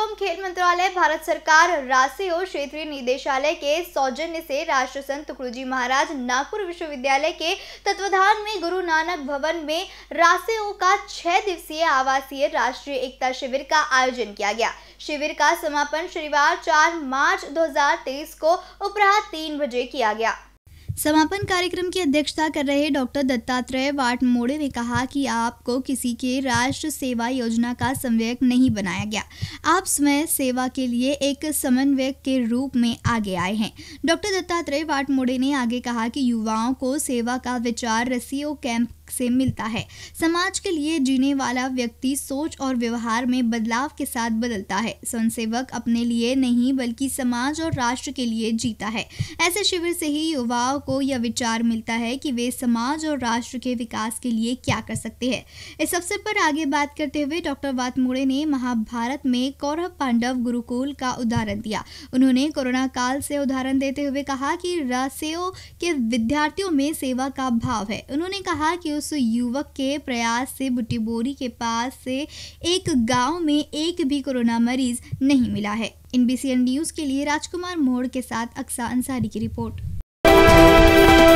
एवं खेल मंत्रालय भारत सरकार राशि और क्षेत्रीय निदेशालय के सौजन्य से राष्ट्र संत गुरुजी महाराज नागपुर विश्वविद्यालय के तत्वाधान में गुरु नानक भवन में राष्ट्रीय का छह दिवसीय आवासीय राष्ट्रीय एकता शिविर का आयोजन किया गया शिविर का समापन शनिवार चार मार्च 2023 को उपरांत तीन बजे किया गया समापन कार्यक्रम की अध्यक्षता कर रहे डॉक्टर दत्तात्रेय वाट मोड़े ने कहा कि आपको किसी के राष्ट्र सेवा योजना का समन्वयक नहीं बनाया गया आप स्वयं सेवा के लिए एक समन्वयक के रूप में आगे आए हैं डॉक्टर दत्तात्रेय वाट मोड़े ने आगे कहा कि युवाओं को सेवा का विचार रसियो कैंप से मिलता है समाज के लिए जीने वाला व्यक्ति सोच और व्यवहार में बदलाव के साथ बदलता है स्वयंसेवक अपने लिए नहीं बल्कि समाज और राष्ट्र के लिए जीता है ऐसे शिविर से ही युवाओं को यह विचार मिलता है कि वे समाज और राष्ट्र के विकास के लिए क्या कर सकते हैं इस अवसर पर आगे बात करते हुए डॉक्टर वातमोड़े ने महाभारत में कौरव पांडव गुरुकुल का उदाहरण दिया उन्होंने कोरोना काल से उदाहरण देते हुए कहा कि रसेओ के विद्यार्थियों में सेवा का भाव है उन्होंने कहा कि उस युवक के प्रयास से बुटीबोरी के पास से एक गांव में एक भी कोरोना मरीज नहीं मिला है इन बीसीएन न्यूज के लिए राजकुमार मोड़ के साथ अक्सा अंसारी की रिपोर्ट